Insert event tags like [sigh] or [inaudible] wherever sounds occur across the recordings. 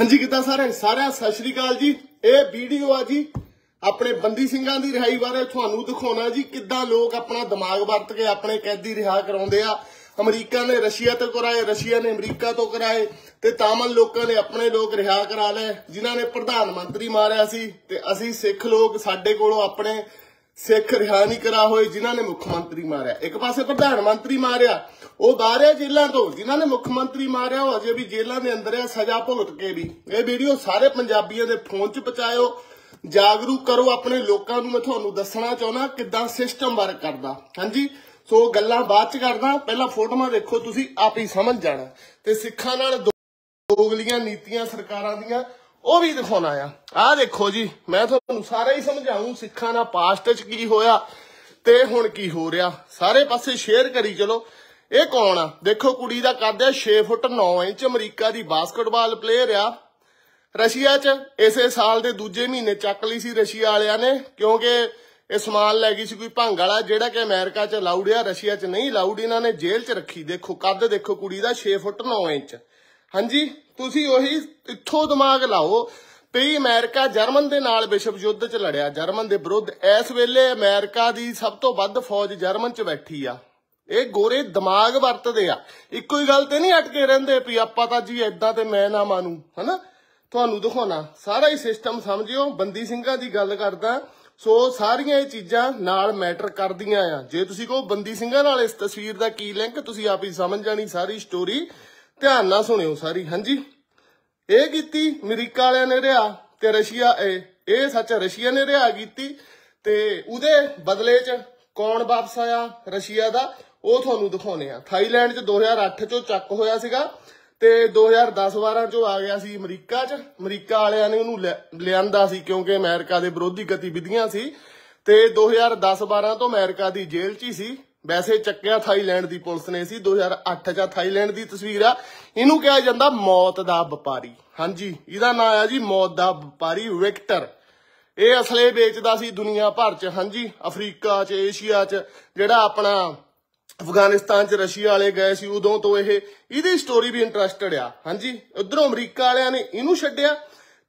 ਹਾਂਜੀ ਕਿਦਾਂ ਸਾਰੇ ਸਾਰਿਆਂ ਸਤਿ ਸ਼੍ਰੀ ਅਕਾਲ ਜੀ ਇਹ ਵੀਡੀਓ ਆ ਜੀ ਆਪਣੇ ਬੰਦੀ ਸਿੰਘਾਂ ਦੀ ਰਿਹਾਈ ਬਾਰੇ ਤੁਹਾਨੂੰ ਦਿਖਾਉਣਾ ਜੀ ਕਿੱਦਾਂ ਲੋਕ ਆਪਣਾ ਦਿਮਾਗ ਵਰਤ ਕੇ ਆਪਣੇ ਕੈਦੀ ਰਿਹਾ ਕਰਾਉਂਦੇ ਆ ਅਮਰੀਕਾ ਨੇ ਰਸ਼ੀਆ ਤੋਂ ਕਰਾਏ ਰਸ਼ੀਆ ਨੇ ਅਮਰੀਕਾ ਤੋਂ ਕਰਾਏ ਤੇ ਤਾਮਲ ਲੋਕਾਂ ਨੇ ਆਪਣੇ ਲੋਕ ਰਿਹਾ ਕਰਾ ਲਏ ਜਿਨ੍ਹਾਂ ਨੇ ਪ੍ਰਧਾਨ ਮੰਤਰੀ ਮਾਰਿਆ ਸੀ ਤੇ ਅਸੀਂ ਸਿੱਖ ਲੋਕ ਸਾਡੇ ਕੋਲੋਂ ਆਪਣੇ ਸਿੱਖ ਰਿਹਾ ਨਹੀਂ ਕਰਾ ਹੋਏ ਜਿਨ੍ਹਾਂ ਨੇ ਮੁੱਖ ਮੰਤਰੀ ਮਾਰਿਆ ਇੱਕ ਪਾਸੇ ਪ੍ਰਧਾਨ ਮੰਤਰੀ ਮਾਰਿਆ ਉਹ ਬਾਹਰੇ ਜੇਲ੍ਹਾਂ ਤੋਂ ਜਿਨ੍ਹਾਂ ਨੇ ਮੁੱਖ ਮੰਤਰੀ ਮਾਰਿਆ ਉਹ ਅਜੇ ਵੀ ਜੇਲ੍ਹਾਂ ਦੇ ਅੰਦਰ ਹੈ ਸਜ਼ਾ ਭੁਗਤ ਕੇ ਵੀ ਇਹ ਵੀਡੀਓ ਸਾਰੇ ਪੰਜਾਬੀਆਂ ਦੇ ਫੋਨ 'ਚ ਪਹੁੰਚਾਇਓ ਜਾਗਰੂਕ ਕਰੋ ਆਪਣੇ ਲੋਕਾਂ ਨੂੰ ਮੈਂ ਤੁਹਾਨੂੰ ਦੱਸਣਾ ਚਾਹੁੰਦਾ ਕਿੱਦਾਂ ਸਿਸਟਮ ਵਰਕ ਕਰਦਾ ਹਾਂਜੀ ਸੋ ਗੱਲਾਂ ਬਾਅਦ 'ਚ ਕਰਦਾ ਪਹਿਲਾਂ ਫੋਟੋਆਂ ਦੇਖੋ ਤੁਸੀਂ ਆਪ ਹੀ ਸਮਝ ਜਾਣਾ ਤੇ ਸਿੱਖਾਂ ਨਾਲ ਦੋਗਲੀਆਂ ਨੀਤੀਆਂ ਸਰਕਾਰਾਂ ਦੀਆਂ ਉਹ ਵੀ ਦਿਖਾਉਣਾ ਆ ਆਹ ਦੇਖੋ ਜੀ ਮੈਂ ਤੁਹਾਨੂੰ ਸਾਰਾ ਹੀ ਸਮਝਾਉਂ ਸਿੱਖਾਂ ਦਾ ਪਾਸਟ 'ਚ ਕੀ ਹੋਇਆ ਤੇ ਹੁਣ ਕੀ ਹੋ ਰਿਹਾ ਸਾਰੇ ਪਾਸੇ ਸ਼ੇਅਰ ਕਰੀ ਚਲੋ ਇਹ ਕੌਣ ਆ ਦੇਖੋ ਕੁੜੀ ਦਾ ਕੱਦ ਹੈ 6 ਫੁੱਟ 9 ਇੰਚ ਅਮਰੀਕਾ ਦੀ ਬਾਸਕਟਬਾਲ ਪਲੇਅਰ ਆ ਰਸ਼ੀਆ 'ਚ ਇਸੇ ਸਾਲ ਦੇ ਦੂਜੇ ਮਹੀਨੇ ਚੱਕ ਲਈ ਸੀ ਰਸ਼ੀਆ ਵਾਲਿਆਂ ਨੇ ਕਿਉਂਕਿ ਇਹ ਸਮਾਨ ਲੈ ਗਈ ਸੀ ਕੋਈ ਭੰਗ ਵਾਲਾ ਜਿਹੜਾ ਕਿ ਅਮਰੀਕਾ 'ਚ ਲਾਊਡ ਆ ਰਸ਼ੀਆ 'ਚ ਨਹੀਂ ਲਾਊਡ ਇਹਨਾਂ ਨੇ ਜੇਲ੍ਹ 'ਚ ਰੱਖੀ ਦੇਖੋ ਕੱਦ ਦੇਖੋ ਕੁੜੀ ਦਾ 6 ਫੁੱਟ 9 ਇੰਚ ਹਾਂਜੀ ਤੁਸੀਂ ਉਹੀ ਇੱਥੋਂ ਦਿਮਾਗ ਲਾਓ ਪਈ ਅਮਰੀਕਾ ਜਰਮਨ ਦੇ ਨਾਲ ਵਿਸ਼ਵ ਯੁੱਧ 'ਚ ਲੜਿਆ ਜਰਮਨ ਦੇ ਵਿਰੁੱਧ ਇਸ ਵੇਲੇ ਅਮਰੀਕਾ ਦੀ ਸਭ ਤੋਂ ਵੱਧ ਫੌਜ ਜਰਮਨ 'ਚ ਬੈਠੀ ਆ ਇਹ ਗੋਰੇ ਦਿਮਾਗ ਵਰਤਦੇ ਆ ਇੱਕੋ ਹੀ ਗੱਲ ਤੇ ਨਹੀਂ ਅਟਕੇ ਰਹਿੰਦੇ ਵੀ ਆਪਾਂ ਤਾਂ ਜੀ ਐਦਾਂ ਤੇ ਮੈਂ ਨਾ ਮਾਨੂੰ ਹਨਾ ਤੁਹਾਨੂੰ ਦਿਖਾਉਣਾ ਸਾਰਾ ਹੀ ਸਿਸਟਮ ਸਮਝਿਓ ਬੰਦੀ ਸਿੰਘਾਂ ਦੀ ਗੱਲ ਕਰਦਾ ਸੋ ਸਾਰੀਆਂ ਇਹ ਚੀਜ਼ਾਂ ਨਾਲ ਮੈਟਰ ਕਰਦੀਆਂ ਆ ਜੇ ਤੁਸੀਂ ਕਹੋ ਬੰਦੀ ਸਿੰਘਾਂ ਨਾਲ ਇਸ ਤਸਵੀਰ ਦਾ ਕੀ ਲਿੰਕ ਤੁਸੀਂ ਆਪ ਹੀ ਸਮਝ ਜਾਣੀ ਸਾਰੀ ਸਟੋਰੀ ਧਿਆਨ ਨਾਲ ਸੁਣਿਓ ਸਾਰੀ ਹਾਂਜੀ ਇਹ ਕੀਤੀ ਅਮਰੀਕਾ ਵਾਲਿਆਂ ਨੇ ਰਿਆ ਤੇ ਰਸ਼ੀਆ ਇਹ ਇਹ ਸੱਚ ਰਸ਼ੀਆ ਨੇ ਰਿਆ ਕੀਤੀ ਤੇ ਉਹਦੇ ਬਦਲੇ 'ਚ ਕੌਣ ਵਾਪਸ ਆਇਆ ਰਸ਼ੀਆ ਦਾ ਉਹ ਤੁਹਾਨੂੰ ਦਿਖਾਉਨੇ ਆ ਥਾਈਲੈਂਡ 'ਚ 2008 'ਚੋਂ ਚੱਕ ਹੋਇਆ ਸੀਗਾ ਤੇ 2010-12 'ਚੋਂ ਆ ਗਿਆ ਸੀ ਅਮਰੀਕਾ 'ਚ ਅਮਰੀਕਾ ਵਾਲਿਆਂ ਨੇ ਉਹਨੂੰ ਲਿਆਂਦਾ ਸੀ ਕਿਉਂਕਿ ਅਮਰੀਕਾ ਦੇ ਵਿਰੋਧੀ ਗਤੀਵਿਧੀਆਂ ਸੀ ਤੇ 2010-12 ਤੋਂ ਅਮਰੀਕਾ ਦੀ ਜੇਲ੍ਹ 'ਚ ਹੀ ਸੀ ਵੈਸੇ ਚੱਕਿਆ ਥਾਈਲੈਂਡ ਦੀ ਪੁਲਿਸ ਨੇ ਸੀ 2008 'ਚ ਥਾਈਲੈਂਡ ਦੀ ਤਸਵੀਰ ਆ ਇਹਨੂੰ ਕਿਹਾ ਜਾਂਦਾ ਮੌਤ ਦਾ ਵਪਾਰੀ ਹਾਂਜੀ ਇਹਦਾ ਨਾਮ ਆ ਜੀ ਮੌਤ ਦਾ ਵਪਾਰੀ ਵਿਕਟਰ ਇਹ ਅਸਲੇ ਵੇਚਦਾ ਸੀ ਦੁਨੀਆ ਭਰ 'ਚ ਹਾਂਜੀ ਅਫਰੀਕਾ 'ਚ ਏਸ਼ੀਆ 'ਚ ਜਿਹੜਾ ਆਪਣਾ ਅਫਗਾਨਿਸਤਾਨ 'ਚ ਰਸ਼ੀਆ ਵਾਲੇ ਗਏ ਸੀ ਉਦੋਂ ਤੋਂ ਇਹ ਇਹਦੀ ਸਟੋਰੀ ਵੀ ਇੰਟਰਸਟਡ ਆ ਹਾਂਜੀ ਉਧਰੋਂ ਅਮਰੀਕਾ ਵਾਲਿਆਂ ਨੇ ਇਹਨੂੰ ਛੱਡਿਆ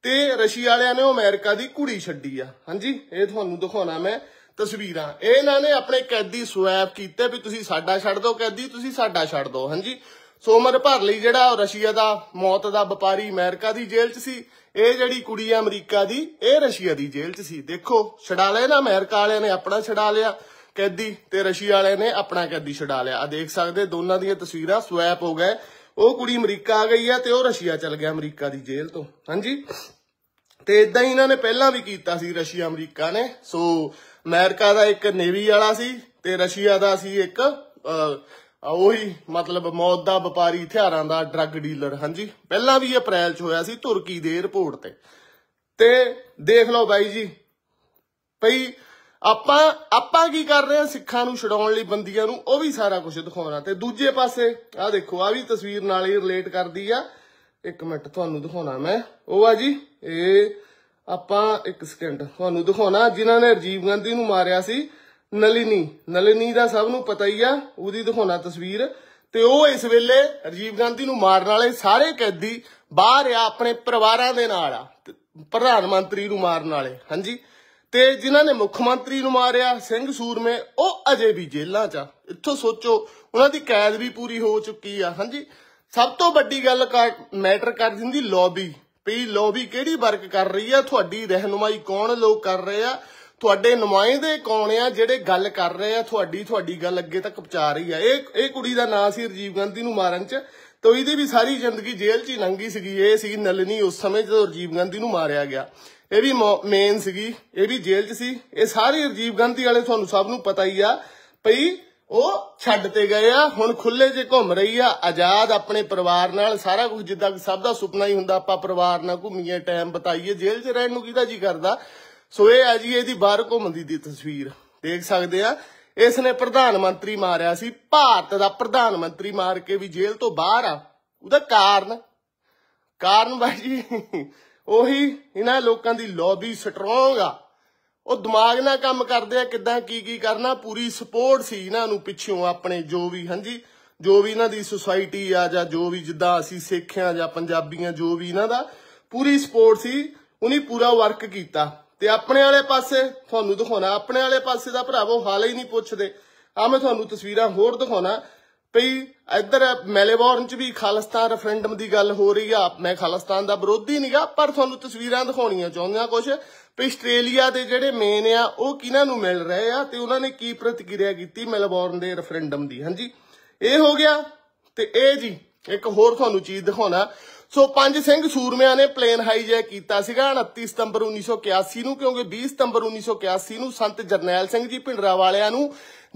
ਤੇ ਰਸ਼ੀਆ ਵਾਲਿਆਂ ਨੇ ਅਮਰੀਕਾ ਦੀ ਕੁੜੀ ਛੱਡੀ ਆ ਹਾਂਜੀ ਇਹ ਤੁਹਾਨੂੰ ਦਿਖਾਉਣਾ ਮੈਂ ਤਸਵੀਰਾਂ ਇਹਨਾਂ ਨੇ ਆਪਣੇ ਕੈਦੀ ਸਵੈਪ ਕੀਤੇ ਵੀ ਤੁਸੀਂ ਸਾਡਾ ਛੱਡ ਦਿਓ ਕੈਦੀ ਤੁਸੀਂ ਸਾਡਾ ਛੱਡ ਦਿਓ ਹਾਂਜੀ ਸੋ ਉਮਰ ਭਰ ਲਈ ਜਿਹੜਾ ਰਸ਼ੀਆ ਦਾ ਮੌਤ ਦਾ ਵਪਾਰੀ ਅਮਰੀਕਾ ਦੀ ਜੇਲ੍ਹ 'ਚ ਸੀ ਇਹ ਜਿਹੜੀ ਕੁੜੀ ਹੈ ਅਮਰੀਕਾ ਦੀ ਇਹ ਰਸ਼ੀਆ ਦੀ ਜੇਲ੍ਹ 'ਚ ਸੀ ਦੇਖੋ ਛਡਾ ਲਿਆ ਨਾ ਅਮਰੀਕਾ ਵਾਲਿਆਂ ਨੇ ਆਪਣਾ ਛਡਾ ਲਿਆ ਕੈਦੀ ਤੇ ਰਸ਼ੀਆ ਵਾਲਿਆਂ ਨੇ ਆਪਣਾ ਕੈਦੀ ਛਡਾ ਲਿਆ ਆ ਦੇਖ ਸਕਦੇ ਦੋਨਾਂ ਦੀਆਂ ਤਸਵੀਰਾਂ ਸਵੈਪ ਹੋ ਗਏ ਉਹ ਕੁੜੀ ਅਮਰੀਕਾ ਆ ਗਈ ਹੈ ਤੇ ਉਹ ਰਸ਼ੀਆ ਚਲ ਗਿਆ ਅਮਰੀਕਾ ਦੀ ਜੇਲ੍ਹ ਤੋਂ ਹਾਂਜੀ ਤੇ ਇਦਾਂ ਹੀ ਇਹਨਾਂ ਨੇ ਪਹਿਲਾਂ ਵੀ ਕੀਤਾ ਸੀ ਰਸ਼ੀਆ ਅਮਰੀਕਾ ਨੇ ਸੋ ਅਮਰੀਕਾ ਦਾ ਇੱਕ ਨੇਵੀ ਵਾਲਾ ਸੀ ਤੇ ਰਸ਼ੀਆ ਦਾ ਸੀ ਇੱਕ ਉਹੀ ਮਤਲਬ ਮੌਤ ਦਾ ਵਪਾਰੀ ਹਥਿਆਰਾਂ ਦਾ ਡਰੱਗ ਡੀਲਰ ਹਾਂਜੀ ਪਹਿਲਾਂ ਵੀ ਅਪ੍ਰੈਲ 'ਚ ਹੋਇਆ ਸੀ ਤੁਰਕੀ ਦੇ ਰਿਪੋਰਟ ਤੇ ਤੇ ਦੇਖ ਲਓ ਬਾਈ ਜੀ ਭਈ ਆਪਾਂ ਆਪਾਂ ਕੀ ਕਰ ਰਹੇ ਆ ਸਿੱਖਾਂ ਨੂੰ ਛਡਾਉਣ ਲਈ ਬੰਦੀਆਂ ਨੂੰ ਉਹ ਵੀ ਸਾਰਾ ਕੁਝ ਦਿਖਾਉਣਾ ਤੇ ਦੂਜੇ ਪਾਸੇ ਆ ਦੇਖੋ ਆ ਵੀ ਤਸਵੀਰ ਨਾਲ ਹੀ ਰਿਲੇਟ ਕਰਦੀ ਆ ਇੱਕ ਮਿੰਟ ਤੁਹਾਨੂੰ ਦਿਖਾਉਣਾ ਮੈਂ ਉਹ ਆ ਜੀ ਇਹ ਆਪਾਂ ਇੱਕ ਸਕਿੰਟ ਤੁਹਾਨੂੰ ਦਿਖਾਉਣਾ ਜਿਨ੍ਹਾਂ ਨੇ ਰਜੀਵ ਗਾਂਧੀ ਨੂੰ ਮਾਰਿਆ ਸੀ ਨਲਿਨੀ ਨਲਿਨੀ ਦਾ ਸਭ ਨੂੰ ਪਤਾ ਹੀ ਆ ਉਹਦੀ ਦਿਖਾਉਣਾ ਤਸਵੀਰ ਤੇ ਉਹ ਇਸ ਵੇਲੇ ਰਜੀਵ ਗਾਂਧੀ ਨੂੰ ਮਾਰਨ ਵਾਲੇ ਸਾਰੇ ਕੈਦੀ ਬਾਹਰ ਆ ਆਪਣੇ ਪਰਿਵਾਰਾਂ ਦੇ ਨਾਲ ਆ ਪ੍ਰਧਾਨ ਮੰਤਰੀ ਨੂੰ ਮਾਰਨ ਵਾਲੇ ਹਾਂਜੀ ਤੇ ਜਿਨ੍ਹਾਂ ਨੇ ਮੁੱਖ ਮੰਤਰੀ ਨੂੰ ਮਾਰਿਆ ਸਿੰਘ ਸੂਰਮੇ ਉਹ ਅਜੇ ਵੀ ਜੇਲ੍ਹਾਂ 'ਚ ਇੱਥੋਂ ਸੋਚੋ ਉਹਨਾਂ ਦੀ ਕੈਦ ਵੀ ਪੂਰੀ ਹੋ ਚੁੱਕੀ ਆ ਹਾਂਜੀ ਸਭ ਤੋਂ ਵੱਡੀ ਗੱਲ ਮੈਟਰ ਕਰ ਦਿੰਦੀ ਲੌਬੀ ਪਈ ਲੌਬੀ ਕਿਹੜੀ ਵਰਕ ਕਰ ਰਹੀ ਆ ਤੁਹਾਡੀ ਰਹਿਨੁਮਾਈ ਕੌਣ ਲੋਕ ਕਰ ਰਹੇ ਆ ਤੁਹਾਡੇ ਨੁਮਾਇੰਦੇ ਕੌਣ ਆ ਜਿਹੜੇ ਗੱਲ ਕਰ ਰਹੇ ਆ ਤੁਹਾਡੀ ਤੁਹਾਡੀ ਗੱਲ ਅੱਗੇ ਤੱਕ ਪਹੁੰਚਾ ਰਹੀ ਆ ਇਹ ਇਹ ਕੁੜੀ ਦਾ ਨਾਂ ਸੀ ਰਜੀਵ ਗਾਂਧੀ ਨੂੰ ਮਾਰਨ 'ਚ ਤੋ ਇਹਦੀ ਵੀ ਸਾਰੀ ਜ਼ਿੰਦਗੀ ਜੇਲ੍ਹ 'ਚ ਹੀ ਲੰਘੀ ਸੀਗੀ ਇਹ ਸੀ ਨਲਨੀ ਉਸ ਸਮੇਂ ਜਦੋਂ ਰਜੀਵ ਗਾਂਧੀ ਨੂੰ ਮਾਰਿਆ ਗਿਆ ਇਹ ਵੀ ਮੇਨ ਸੀਗੀ ਇਹ ਵੀ ਜੇਲ੍ਹ 'ਚ ਸੀ ਇਹ ਸਾਰੇ ਰਜੀਵ ਗਾਂਧੀ ਵਾਲੇ ਤੁਹਾਨੂੰ ਸਭ ਨੂੰ ਪਤਾ ਹੀ ਆ ਭਈ ਉਹ ਛੱਡ ਤੇ ਗਏ ਆ ਹੁਣ ਖੁੱਲੇ ਜੇ ਘੁੰਮ ਰਹੀ ਆ ਆਜ਼ਾਦ ਆਪਣੇ ਪਰਿਵਾਰ ਨਾਲ ਸਾਰਾ ਕੁਝ ਜਿੱਦਾਂ ਸਭ ਦਾ ਸੁਪਨਾ ਹੀ ਹੁੰਦਾ ਆਪਾਂ ਪਰਿਵਾਰ ਨਾਲ ਘੁੰਮੀਏ ਟਾਈਮ ਬਤਾਈਏ ਜੇਲ੍ਹ 'ਚ ਰਹਿਣ ਨੂੰ ਕੀਦਾ ਜੀ ਕਰਦਾ ਸੋ ਇਹ ਹੈ ਜੀ ਇਹਦੀ ਬਾਹਰ ਘੁੰਮਦੀ ਦੀ ਤਸਵੀਰ ਦੇਖ ਸਕਦੇ ਆ ਇਸ ਨੇ ਪ੍ਰਧਾਨ ਮੰਤਰੀ ਮਾਰਿਆ ਸੀ ਭਾਰਤ ਦਾ ਪ੍ਰਧਾਨ ਮੰਤਰੀ ਮਾਰ ਕੇ ਵੀ ਜੇਲ੍ਹ ਤੋਂ ਬਾਹਰ ਆ ਉਹਦਾ ਕਾਰਨ ਕਾਰਨ ਬਾਈ ਜੀ ਉਹੀ ਇਹਨਾਂ ਲੋਕਾਂ ਦੀ ਲੌਬੀ ਸਟਰੋਂਗ ਆ ਉਹ ਦਿਮਾਗ ਨਾਲ ਕੰਮ ਕਰਦੇ ਆ ਕਿਦਾਂ ਕੀ ਕੀ ਕਰਨਾ ਪੂਰੀ ਸਪੋਰਟ ਸੀ ਇਹਨਾਂ ਨੂੰ ਪਿੱਛੋਂ ਆਪਣੇ ਜੋ ਵੀ ਹਾਂਜੀ ਜੋ ਵੀ ਇਹਨਾਂ ਦੀ ਸੁਸਾਇਟੀ ਆ ਜਾਂ ਜੋ ਵੀ ਜਿੱਦਾਂ ਅਸੀਂ ਸਿੱਖਿਆ ਜਾਂ ਪੰਜਾਬੀਆਂ ਜੋ ਵੀ ਇਹਨਾਂ ਦਾ ਪੂਰੀ ਸਪੋਰਟ ਸੀ ਉਹਨੇ ਪੂਰਾ ਵਰਕ ਕੀਤਾ ਤੇ ਆਪਣੇ ਵਾਲੇ ਪਾਸੇ ਤੁਹਾਨੂੰ ਦਿਖਾਉਣਾ ਆਪਣੇ ਵਾਲੇ ਪਾਸੇ ਦਾ ਭਰਾਵੋ ਹਾਲ ਹੀ ਨਹੀਂ ਪੁੱਛਦੇ ਆ ਮੈਂ ਤੁਹਾਨੂੰ ਤਸਵੀਰਾਂ ਹੋਰ ਦਿਖਾਉਣਾ ਪਈ ਇੱਧਰ ਮੈਲੇਬੌਰਨ ਚ ਵੀ ਖਾਲਸਤਾਨ ਰੈਫਰੈਂਡਮ ਦੀ ਗੱਲ ਹੋ ਰਹੀ ਆ ਮੈਂ ਖਾਲਸਤਾਨ ਦਾ ਵਿਰੋਧੀ ਨਹੀਂਗਾ ਪਰ ਤੁਹਾਨੂੰ ਤਸਵੀਰਾਂ ਦਿਖਾਉਣੀਆਂ ਚਾਹੁੰਦਾ ਕੁਝ ਪਈ ਆਸਟ੍ਰੇਲੀਆ ਦੇ ਜਿਹੜੇ ਮੇਨ ਆ ਉਹ ਕਿਹਨਾਂ ਨੂੰ ਮਿਲ ਰਹੇ ਆ ਤੇ ਉਹਨਾਂ ਨੇ ਕੀ ਪ੍ਰਤੀਕਿਰਿਆ ਕੀਤੀ ਮੈਲੇਬੌਰਨ ਦੇ ਰੈਫਰੈਂਡਮ ਦੀ ਹਾਂਜੀ ਇਹ ਹੋ ਗਿਆ ਤੇ ਇਹ ਜੀ ਇੱਕ ਹੋਰ ਤੁਹਾਨੂੰ ਚੀਜ਼ ਦਿਖਾਉਣਾ ਸੋ ਪੰਜ ਸਿੰਘ ਸੂਰਮਿਆਂ ਨੇ ਪਲੇਨ ਹਾਈਜੈਕ ਕੀਤਾ ਸੀਗਾ 29 ਸਤੰਬਰ 1981 ਨੂੰ ਕਿਉਂਕਿ 20 ਸਤੰਬਰ 1981 ਨੂੰ ਸੰਤ ਜਰਨੈਲ ਸਿੰਘ ਜੀ ਭਿੰਡਰਾ ਵਾਲਿਆਂ ਨੂੰ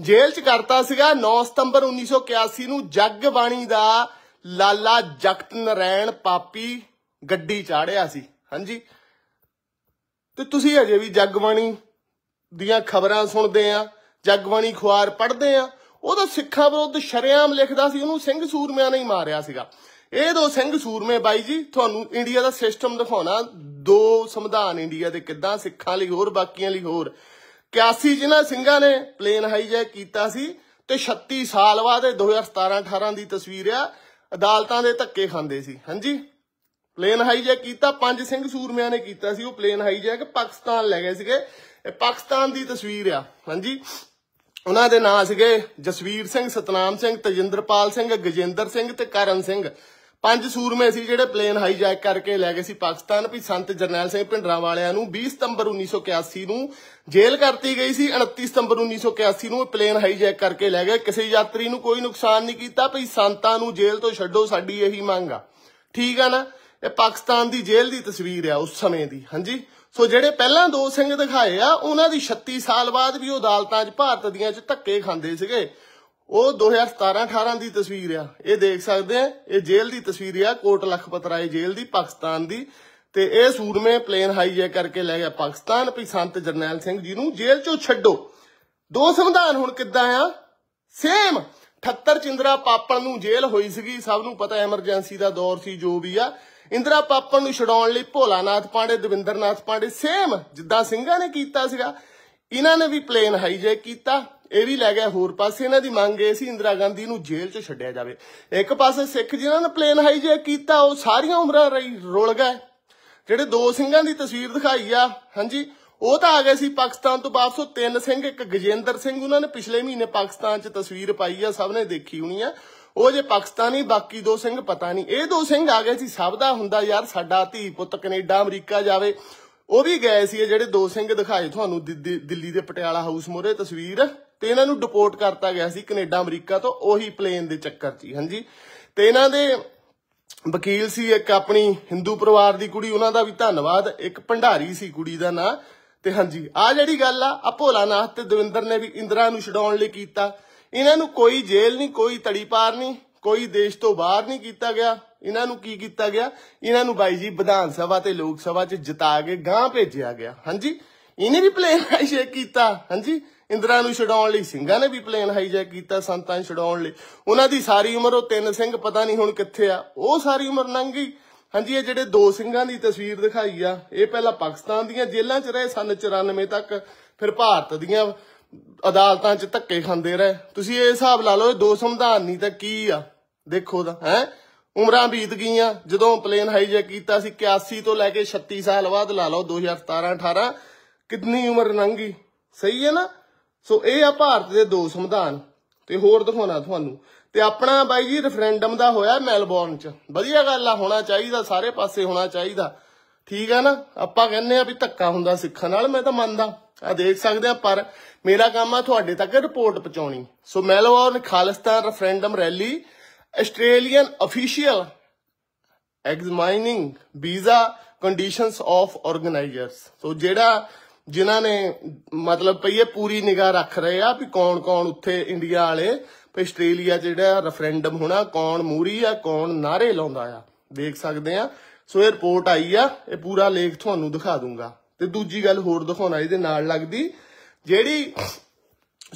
ਜੇਲ੍ਹ 'ਚ ਕਰਤਾ ਸੀਗਾ 9 ਸਤੰਬਰ 1981 ਨੂੰ ਜੱਗ ਬਾਣੀ ਦਾ ਲਾਲਾ ਜਗਤ ਨਰੈਣ ਪਾਪੀ ਗੱਡੀ ਚਾੜਿਆ ਸੀ ਹਾਂਜੀ ਤੇ ਤੁਸੀਂ ਅਜੇ ਵੀ ਜੱਗ ਬਾਣੀ ਦੀਆਂ ਖਬਰਾਂ ਸੁਣਦੇ ਆ ਬਾਣੀ ਖੁਆਰ ਪੜ੍ਹਦੇ ਆ ਉਹ ਤਾਂ ਸਿੱਖਾਂ ਵਿਰੁੱਧ ਸ਼ਰਿਆਮ ਲਿਖਦਾ ਸੀ ਉਹਨੂੰ ਸਿੰਘ ਸੂਰਮਿਆਂ ਨੇ ਹੀ ਮਾਰਿਆ ਸੀਗਾ ਇਹ ਦੋ ਸਿੰਘ ਸੂਰਮੇ ਬਾਈ ਜੀ ਤੁਹਾਨੂੰ ਇੰਡੀਆ ਦਾ ਸਿਸਟਮ ਦਿਖਾਉਣਾ ਦੋ ਸੰਵਿਧਾਨ ਇੰਡੀਆ ਦੇ ਕਿੱਦਾਂ ਸਿੱਖਾਂ ਲਈ ਹੋਰ ਬਾਕੀਆਂ ਲਈ ਹੋਰ 81 ਜਿਨ੍ਹਾਂ ਸਿੰਘਾਂ ਨੇ ਪਲੇਨ ਹਾਈਜੈਕ ਕੀਤਾ ਸੀ ਤੇ 36 ਸਾਲ ਬਾਅਦ 2017 18 ਦੀ ਤਸਵੀਰ ਆ ਅਦਾਲਤਾਂ ਦੇ ਧੱਕੇ ਖਾਂਦੇ ਸੀ ਹਾਂਜੀ ਪਲੇਨ ਹਾਈਜੈਕ ਕੀਤਾ ਪੰਜ ਸਿੰਘ ਸੂਰਮਿਆਂ ਨੇ ਕੀਤਾ ਸੀ ਉਹ ਪਲੇਨ ਹਾਈਜੈਕ ਪਾਕਿਸਤਾਨ ਲੈ ਗਏ ਸੀਗੇ ਇਹ ਪਾਕਿਸਤਾਨ ਦੀ ਤਸਵੀਰ ਆ ਹਾਂਜੀ ਉਹਨਾਂ ਦੇ ਨਾਂ ਸੀਗੇ ਜਸਵੀਰ ਸਿੰਘ ਸਤਨਾਮ ਸਿੰਘ ਤਜਿੰਦਰਪਾਲ ਸਿੰਘ ਗਜਿੰਦਰ ਸਿੰਘ ਤੇ ਕਰਨ ਸਿੰਘ ਪੰਜ ਸੂਰਮੇ ਸੀ ਜਿਹੜੇ ਪਲੇਨ ਹਾਈਜੈਕ ਕਰਕੇ ਲੈ ਗਏ ਸੀ ਪਾਕਿਸਤਾਨ ਵੀ ਸੰਤ ਜਰਨੈਲ ਸਿੰਘ ਭਿੰਡਰਾਂ ਵਾਲਿਆਂ ਨੂੰ 20 ਸਤੰਬਰ 1981 ਨੂੰ ਜੇਲ੍ਹ ਕਰਤੀ ਗਈ ਸੀ 29 ਸਤੰਬਰ 1981 ਨੂੰ ਇਹ ਪਲੇਨ ਹਾਈਜੈਕ ਕਰਕੇ ਲੈ ਗਏ ਕਿਸੇ ਯਾਤਰੀ ਨੂੰ ਕੋਈ ਨੁਕਸਾਨ ਨਹੀਂ ਕੀਤਾ ਭਈ ਸੰਤਾਂ ਨੂੰ ਜੇਲ੍ਹ ਤੋਂ ਛੱਡੋ ਸਾਡੀ ਇਹੀ ਮੰਗ ਆ ਠੀਕ ਆ ਨਾ ਇਹ ਪਾਕਿਸਤਾਨ ਦੀ ਜੇਲ੍ਹ ਦੀ ਤਸਵੀਰ ਆ ਉਸ ਸਮੇਂ ਦੀ ਹਾਂਜੀ ਸੋ ਜਿਹੜੇ ਪਹਿਲਾਂ ਦੋ ਸਿੰਘ ਦਿਖਾਏ ਆ ਉਹਨਾਂ ਦੀ 36 ਸਾਲ ਬਾਅਦ ਵੀ ਉਹ ਅਦਾਲਤਾਂ 'ਚ ਭਾਰਤ ਦੀਆਂ 'ਚ ਧੱਕੇ ਖਾਂਦੇ ਸੀਗੇ ਉਹ 2017-18 ਦੀ ਤਸਵੀਰ ਆ ਇਹ ਦੇਖ ਸਕਦੇ ਆ ਇਹ ਜੇਲ੍ਹ ਦੀ ਤਸਵੀਰ ਆ ਕੋਟ ਲਖਪਤ ਰਾਏ ਜੇਲ੍ਹ ਦੀ ਪਾਕਿਸਤਾਨ ਦੀ ਤੇ ਇਹ ਸੂਰਮੇ ਪਲੇਨ ਹਾਈਜੈਕ ਕਰਕੇ ਲੈ ਗਿਆ ਪਾਕਿਸਤਾਨ ਵੀ ਸੰਤ ਜਰਨੈਲ ਸਿੰਘ ਜੀ ਨੂੰ ਜੇਲ੍ਹ ਚੋਂ ਛੱਡੋ ਦੋ ਸੰਵਿਧਾਨ ਹੁਣ ਕਿੱਦਾਂ ਆ ਸੇਮ 78 ਚਿੰਦਰਾ ਪਾਪਣ ਨੂੰ ਜੇਲ੍ਹ ਹੋਈ ਸੀਗੀ ਸਭ ਨੂੰ ਪਤਾ ਐਮਰਜੈਂਸੀ ਦਾ ਦੌਰ ਸੀ ਜੋ ਵੀ ਆ ਇੰਦਰਾ ਪਾਪਣ ਨੂੰ ਛਡਾਉਣ ਲਈ ਭੋਲਾਨਾਥ ਪਾਂਡੇ ਦਵਿੰਦਰਨਾਥ ਪਾਂਡੇ ਸੇਮ ਜਿੱਦਾਂ ਸਿੰਘਾਂ ਨੇ ਕੀਤਾ ਸੀਗਾ ਇਹਨਾਂ ਨੇ ਵੀ ਪਲੇਨ ਹਾਈਜੈਕ ਕੀਤਾ ਇਹ ਵੀ ਲੈ ਗਿਆ ਹੋਰ ਪਾਸੇ ਇਹਨਾਂ ਦੀ ਮੰਗ ਇਹ ਸੀ ਇੰਦਰਾ ਗਾਂਧੀ ਨੂੰ ਜੇਲ੍ਹ 'ਚ ਛੱਡਿਆ ਜਾਵੇ ਇੱਕ ਪਾਸੇ ਸਿੱਖ ਜਿਨ੍ਹਾਂ ਨੇ ਪਲੇਨ ਹਾਈਜੈਕ ਕੀਤਾ ਉਹ ਸਾਰੀਆਂ ਉਮਰਾਂ ਰਹੀ ਰੁਲ ਗਏ ਜਿਹੜੇ ਦੋ ਸਿੰਘਾਂ ਦੀ ਤਸਵੀਰ ਦਿਖਾਈ ਆ ਹਾਂਜੀ ਉਹ ਤਾਂ ਆ ਗਏ ਸੀ ਪਾਕਿਸਤਾਨ ਤੋਂ ਵਾਪਸ ਉਹ ਤਿੰਨ ਸਿੰਘ ਇੱਕ ਗਜੇਂਦਰ ਸਿੰਘ ਉਹਨਾਂ ਨੇ ਪਿਛਲੇ ਮਹੀਨੇ ਪਾਕਿਸਤਾਨ 'ਚ ਤਸਵੀਰ ਪਾਈ ਆ ਸਭ ਨੇ ਦੇਖੀ ਹੋਣੀ ਆ ਉਹ ਜੇ ਪਾਕਿਸਤਾਨੀ ਬਾਕੀ ਦੋ ਸਿੰਘ ਪਤਾ ਨਹੀਂ ਇਹ ਦੋ ਸਿੰਘ ਆ ਗਏ ਸੀ ਸਭ ਦਾ ਹੁੰਦਾ ਯਾਰ ਸਾਡਾ ਧੀ ਪੁੱਤ ਕੈਨੇਡਾ ਅਮਰੀਕਾ ਜਾਵੇ ਉਹ ਵੀ ਗਏ ਸੀ ਜਿਹੜੇ ਦੋ ਸਿੰਘ ਦਿਖਾਏ ਤੁਹਾਨੂੰ ਦਿੱਲੀ ਦੇ ਪਟਿਆਲਾ ਹਾਊਸ ਮੋਰੇ ਤਸਵੀਰ ਤੇ ਇਹਨਾਂ ਨੂੰ ਡਿਪੋਰਟ ਕਰਤਾ ਗਿਆ ਸੀ ਕੈਨੇਡਾ ਅਮਰੀਕਾ ਤੋਂ ਉਹੀ ਪਲੇਨ ਦੇ ਚੱਕਰ 'ਚ ਹਾਂਜੀ ਤੇ ਇਹਨਾਂ ਦੇ ਵਕੀਲ ਸੀ ਇੱਕ ਆਪਣੀ ਹਿੰਦੂ ਪਰਿਵਾਰ ਦੀ ਕੁੜੀ ਉਹਨਾਂ ਦਾ ਵੀ ਧੰਨਵਾਦ ਇੱਕ ਭੰਡਾਰੀ ਸੀ ਕੁੜੀ ਦਾ ਨਾਂ ਤੇ ਹਾਂਜੀ ਆ ਜਿਹੜੀ ਗੱਲ ਆ ਆ ਨਾਥ ਤੇ ਦਵਿੰਦਰ ਨੇ ਵੀ ਇੰਦਰਾ ਨੂੰ ਛਡਾਉਣ ਲਈ ਕੀਤਾ ਇਹਨਾਂ ਨੂੰ ਕੋਈ ਜੇਲ੍ਹ ਨਹੀਂ ਕੋਈ ਤੜੀ ਪਾਰ ਨਹੀਂ ਕੋਈ ਦੇਸ਼ ਤੋਂ ਬਾਹਰ ਨਹੀਂ ਕੀਤਾ ਗਿਆ ਇਹਨਾਂ ਨੂੰ ਕੀ ਕੀਤਾ ਗਿਆ ਇਹਨਾਂ ਨੂੰ ਬਾਈ ਜੀ ਵਿਧਾਨ ਸਭਾ ਤੇ ਲੋਕ ਸਭਾ 'ਚ ਜਿਤਾ ਕੇ ਗਾਂ ਭੇਜਿਆ ਗਿਆ ਹਾਂਜੀ ਇਹਨੇ ਵੀ ਪਲੇਨ ਸ਼ੇਕ ਕੀਤਾ ਹਾਂਜੀ ਇੰਦਰਾ ਨੂੰ ਛਡਾਉਣ ਲਈ ਸਿੰਘਾਂ ਨੇ ਵੀ ਪਲੇਨ ਹਾਈਜੈਕ ਕੀਤਾ ਸੰਤਾਂ ਨੂੰ ਛਡਾਉਣ ਲਈ ਉਹਨਾਂ ਦੀ ਸਾਰੀ ਉਮਰ ਉਹ ਤਿੰਨ ਸਿੰਘ ਪਤਾ ਨਹੀਂ ਹੁਣ ਕਿੱਥੇ ਆ ਉਹ ਸਾਰੀ ਉਮਰ ਲੰਘ ਗਈ ਹਾਂਜੀ ਇਹ ਜਿਹੜੇ ਦੋ ਸਿੰਘਾਂ ਦੀ ਤਸਵੀਰ ਦਿਖਾਈ ਆ ਇਹ ਪਹਿਲਾਂ ਪਾਕਿਸਤਾਨ ਦੀਆਂ ਜੇਲ੍ਹਾਂ 'ਚ ਰਹੇ ਸਨ 94 ਤੱਕ ਫਿਰ ਭਾਰਤ ਦੀਆਂ ਅਦਾਲਤਾਂ 'ਚ ਧੱਕੇ ਖਾਂਦੇ ਰਹੇ ਤੁਸੀਂ ਇਹ ਹਿਸਾਬ ਲਾ ਲਓ ਦੋ ਸੰਵਿਧਾਨ ਨਹੀਂ ਤਾਂ ਕੀ ਆ ਦੇਖੋ ਦਾ ਹੈ ਉਮਰਾਂ ਬੀਤ ਗਈਆਂ ਜਦੋਂ ਪਲੇਨ ਹਾਈਜੈਕ ਕੀਤਾ ਸੀ 81 ਤੋਂ ਲੈ ਕੇ 36 ਸਾਲ ਬਾਅਦ ਲਾ ਲਓ 2017 18 ਕਿੰਨੀ ਉਮਰ ਲੰਘੀ ਸਹੀ ਹੈ ਨਾ ਸੋ ਇਹ ਆ ਭਾਰਤ ਦੇ ਦੋ ਸੰਵਿਧਾਨ ਤੇ ਹੋਰ ਦਿਖਾਉਣਾ ਤੁਹਾਨੂੰ ਤੇ ਆਪਣਾ ਬਾਈ ਜੀ ਰੈਫਰੈਂਡਮ ਦਾ ਹੋਇਆ ਮੈਲਬੌਰਨ ਚ ਵਧੀਆ ਗੱਲ ਆ ਹੋਣਾ ਚਾਹੀਦਾ ਸਾਰੇ ਪਾਸੇ ਹੋਣਾ ਚਾਹੀਦਾ ਠੀਕ ਆ ਨਾ ਆਪਾਂ ਕਹਿੰਦੇ ਆ ਵੀ ਧੱਕਾ ਹੁੰਦਾ ਸਿੱਖਾਂ ਨਾਲ ਮੈਂ ਤਾਂ ਮੰਨਦਾ ਆ ਦੇਖ ਸਕਦੇ ਆ ਪਰ ਮੇਰਾ ਕੰਮ ਆ ਤੁਹਾਡੇ ਤੱਕ ਰਿਪੋਰਟ ਪਹੁੰਚਾਉਣੀ so Melbourne Khalistan referendum rally Australian official examining visa conditions of organizers so ਜਿਹੜਾ ਜਿਨ੍ਹਾਂ ਨੇ ਮਤਲਬ ਪਈਏ ਪੂਰੀ ਨਿਗਾਹ ਰੱਖ ਰਹੇ ਆ ਵੀ ਕੌਣ ਕੌਣ ਉੱਥੇ ਇੰਡੀਆ ਵਾਲੇ ਵੀ ਆਸਟ੍ਰੇਲੀਆ ਜਿਹੜਾ ਰੈਫਰੈਂਡਮ ਹੋਣਾ ਕੌਣ ਮੂਰੀ ਆ ਕੌਣ ਨਾਰੇ ਲਾਉਂਦਾ ਆ ਦੇਖ ਸਕਦੇ ਆ ਸੋ ਇਹ ਰਿਪੋਰਟ ਆਈ ਆ ਇਹ ਪੂਰਾ ਲੇਖ ਤੁਹਾਨੂੰ ਦਿਖਾ ਦੂੰਗਾ ਤੇ ਦੂਜੀ ਗੱਲ ਹੋਰ ਦਿਖਾਉਣਾ ਇਹਦੇ ਨਾਲ ਲੱਗਦੀ ਜਿਹੜੀ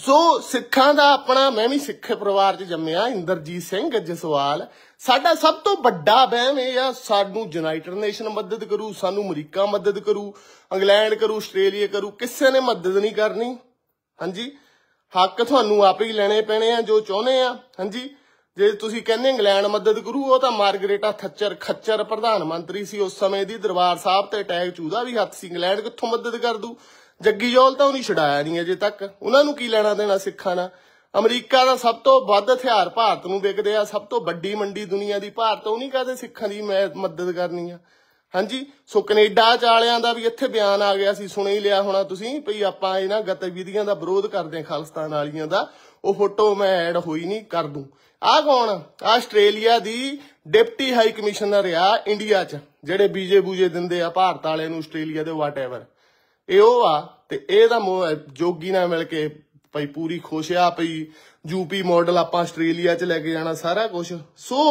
ਸੋ ਸਿੱਖਾਂ ਦਾ ਆਪਣਾ ਮੈਂ ਵੀ ਸਿੱਖ ਪਰਿਵਾਰ 'ਚ ਜੰਮਿਆ ਇੰਦਰਜੀਤ ਸਿੰਘ ਜਸਵਾਲ ਸਾਡਾ ਸਭ ਤੋਂ ਵੱਡਾ ਵਹਿਮ ਇਹ ਆ ਸਾਨੂੰ ਯੂਨਾਈਟਿਡ ਨੇਸ਼ਨ ਮਦਦ ਕਰੂ ਸਾਨੂੰ ਅਮਰੀਕਾ ਮਦਦ ਕਰੂ ਇੰਗਲੈਂਡ ਕਰੂ ਆਸਟ੍ਰੇਲੀਆ ਕਰੂ ਕਿਸੇ ਨੇ ਮਦਦ ਨਹੀਂ ਕਰਨੀ ਹਾਂਜੀ ਹੱਕ ਤੁਹਾਨੂੰ ਆਪੇ ਹੀ ਲੈਣੇ ਪੈਣੇ ਆ ਜੋ ਚਾਹੁੰਦੇ ਆ ਹਾਂਜੀ ਜੇ ਤੁਸੀਂ ਕਹਿੰਦੇ ਇੰਗਲੈਂਡ ਮਦਦ ਕਰੂ ਉਹ ਤਾਂ ਮਾਰਗਰੇਟਾ ਥੱਚਰ ਖੱਚਰ ਪ੍ਰਧਾਨ ਮੰਤਰੀ ਸੀ ਉਸ ਸਮੇਂ ਦੀ ਦਰਬਾਰ ਸਾਹਿਬ ਤੇ ਅਟੈਕ ਚੂਦਾ ਵੀ ਹੱਥ ਸੀ ਇੰਗਲੈਂਡ ਕਿੱਥੋਂ ਮਦਦ ਕਰ ਦੂ ਜੱਗੀ ਜੋਲ ਤਾਂ ਉਹਨੇ ਛਡਾਇਆ ਨਹੀਂ ਅਜੇ ਤੱਕ ਉਹਨਾਂ ਨੂੰ ਕੀ ਲੈਣਾ ਦੇਣਾ ਸਿੱਖਾਂ ਨਾਲ ਅਮਰੀਕਾ ਦਾ ਸਭ ਤੋਂ ਵੱਧ ਹਥਿਆਰ ਭਾਰਤ ਨੂੰ ਵਿਕਦੇ ਆ ਸਭ ਤੋਂ ਵੱਡੀ ਮੰਡੀ ਦੁਨੀਆ ਦੀ ਭਾਰਤ ਉਹ ਨਹੀਂ ਕਹਦੇ ਸਿੱਖਾਂ ਦੀ ਮਦਦ ਕਰਨੀ ਆ ਹਾਂਜੀ ਸੋ ਕੈਨੇਡਾ ਚ ਵਾਲਿਆਂ ਦਾ ਵੀ ਇੱਥੇ ਬਿਆਨ ਆ ਗਿਆ ਸੀ ਸੁਣੇ ਹੀ ਲਿਆ ਹੋਣਾ ਤੁਸੀਂ ਭਈ ਆਪਾਂ ਇਹਨਾਂ ਗਤੀਵਿਧੀਆਂ ਦਾ ਵਿਰੋਧ ਕਰਦੇ ਹਾਂ ਖਾਲਸਤਾਨ ਵਾਲੀਆਂ ਦਾ ਉਹ ਫੋਟੋ ਮੈਂ ਐਡ ਹੋਈ ਨਹੀਂ ਕਰ ਦੂੰ ਆ ਕੌਣ ਆਸਟ੍ਰੇਲੀਆ ਦੀ ਡਿਪਟੀ ਹਾਈ ਕਮਿਸ਼ਨਰ ਆ ਇੰਡੀਆ ਚ ਜਿਹੜੇ ਬੀਜੇ ਬੂਜੇ ਦਿੰਦੇ ਆ ਭਾਰਤ ਵਾਲਿਆਂ ਨੂੰ ਆਸਟ੍ਰੇਲੀਆ ਦੇ ਵਾਟ ਐਵਰ ਇਹ ਉਹ ਆ ਤੇ ਇਹ ਦਾ ਜੋਗੀ ਨਾਲ ਮਿਲ ਕੇ ਭਾਈ ਪੂਰੀ ਖੁਸ਼ ਆ ਭਈ ਯੂਪੀ ਮਾਡਲ ਆਪਾਂ ਆਸਟ੍ਰੇਲੀਆ 'ਚ ਲੈ ਕੇ ਜਾਣਾ ਸਾਰਾ ਕੁਝ ਸੋ